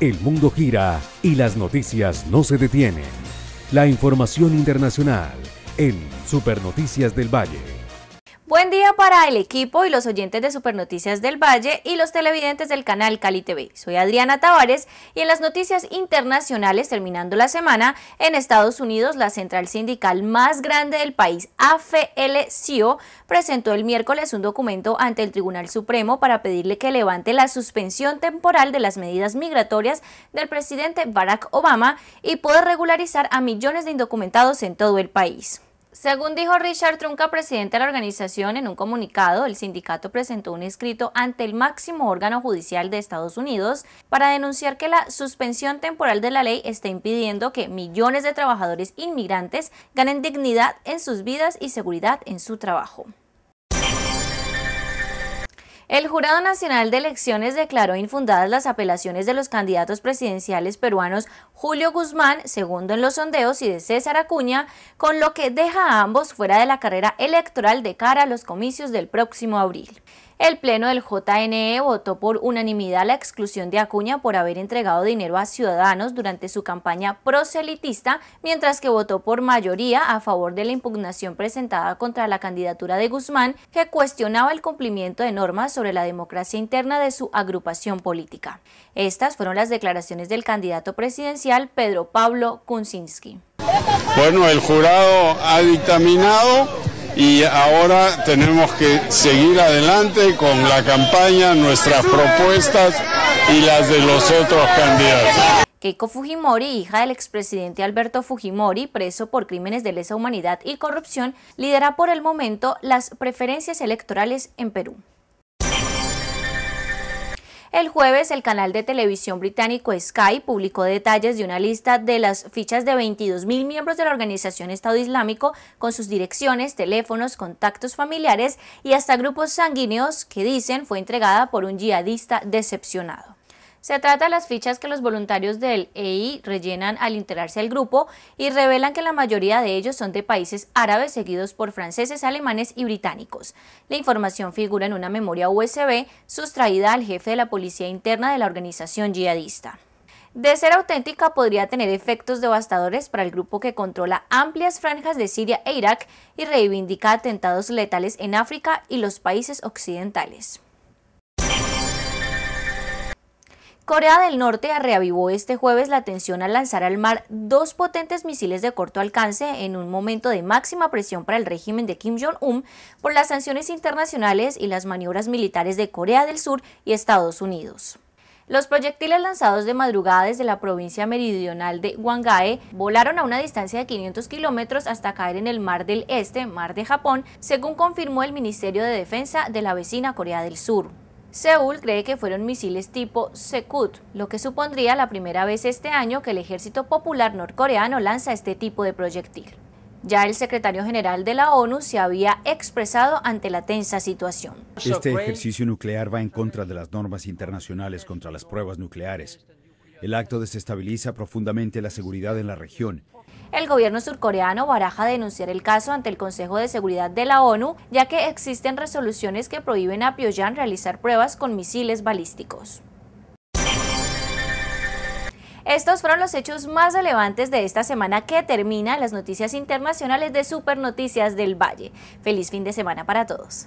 El mundo gira y las noticias no se detienen. La información internacional en Supernoticias del Valle para el equipo y los oyentes de Supernoticias del Valle y los televidentes del canal Cali TV. Soy Adriana Tavares y en las noticias internacionales, terminando la semana, en Estados Unidos, la central sindical más grande del país, AFL-CIO, presentó el miércoles un documento ante el Tribunal Supremo para pedirle que levante la suspensión temporal de las medidas migratorias del presidente Barack Obama y pueda regularizar a millones de indocumentados en todo el país. Según dijo Richard Trunca, presidente de la organización, en un comunicado, el sindicato presentó un escrito ante el máximo órgano judicial de Estados Unidos para denunciar que la suspensión temporal de la ley está impidiendo que millones de trabajadores inmigrantes ganen dignidad en sus vidas y seguridad en su trabajo. El Jurado Nacional de Elecciones declaró infundadas las apelaciones de los candidatos presidenciales peruanos Julio Guzmán, segundo en los sondeos, y de César Acuña, con lo que deja a ambos fuera de la carrera electoral de cara a los comicios del próximo abril. El Pleno del JNE votó por unanimidad la exclusión de Acuña por haber entregado dinero a ciudadanos durante su campaña proselitista, mientras que votó por mayoría a favor de la impugnación presentada contra la candidatura de Guzmán, que cuestionaba el cumplimiento de normas sobre la democracia interna de su agrupación política. Estas fueron las declaraciones del candidato presidencial Pedro Pablo Kuczynski. Bueno, el jurado ha dictaminado y ahora tenemos que seguir adelante con la campaña, nuestras propuestas y las de los otros candidatos. Keiko Fujimori, hija del expresidente Alberto Fujimori, preso por crímenes de lesa humanidad y corrupción, lidera por el momento las preferencias electorales en Perú. El jueves, el canal de televisión británico Sky publicó detalles de una lista de las fichas de 22.000 miembros de la organización Estado Islámico con sus direcciones, teléfonos, contactos familiares y hasta grupos sanguíneos que dicen fue entregada por un yihadista decepcionado. Se trata de las fichas que los voluntarios del EI rellenan al integrarse al grupo y revelan que la mayoría de ellos son de países árabes seguidos por franceses, alemanes y británicos. La información figura en una memoria USB sustraída al jefe de la policía interna de la organización yihadista. De ser auténtica podría tener efectos devastadores para el grupo que controla amplias franjas de Siria e Irak y reivindica atentados letales en África y los países occidentales. Corea del Norte reavivó este jueves la tensión al lanzar al mar dos potentes misiles de corto alcance en un momento de máxima presión para el régimen de Kim Jong-un por las sanciones internacionales y las maniobras militares de Corea del Sur y Estados Unidos. Los proyectiles lanzados de madrugada desde la provincia meridional de Wangae volaron a una distancia de 500 kilómetros hasta caer en el Mar del Este, Mar de Japón, según confirmó el Ministerio de Defensa de la vecina Corea del Sur. Seúl cree que fueron misiles tipo Secut, lo que supondría la primera vez este año que el Ejército Popular Norcoreano lanza este tipo de proyectil. Ya el secretario general de la ONU se había expresado ante la tensa situación. Este ejercicio nuclear va en contra de las normas internacionales contra las pruebas nucleares. El acto desestabiliza profundamente la seguridad en la región el gobierno surcoreano baraja denunciar el caso ante el Consejo de Seguridad de la ONU, ya que existen resoluciones que prohíben a Pyongyang realizar pruebas con misiles balísticos. Estos fueron los hechos más relevantes de esta semana que termina las noticias internacionales de Super Noticias del Valle. Feliz fin de semana para todos.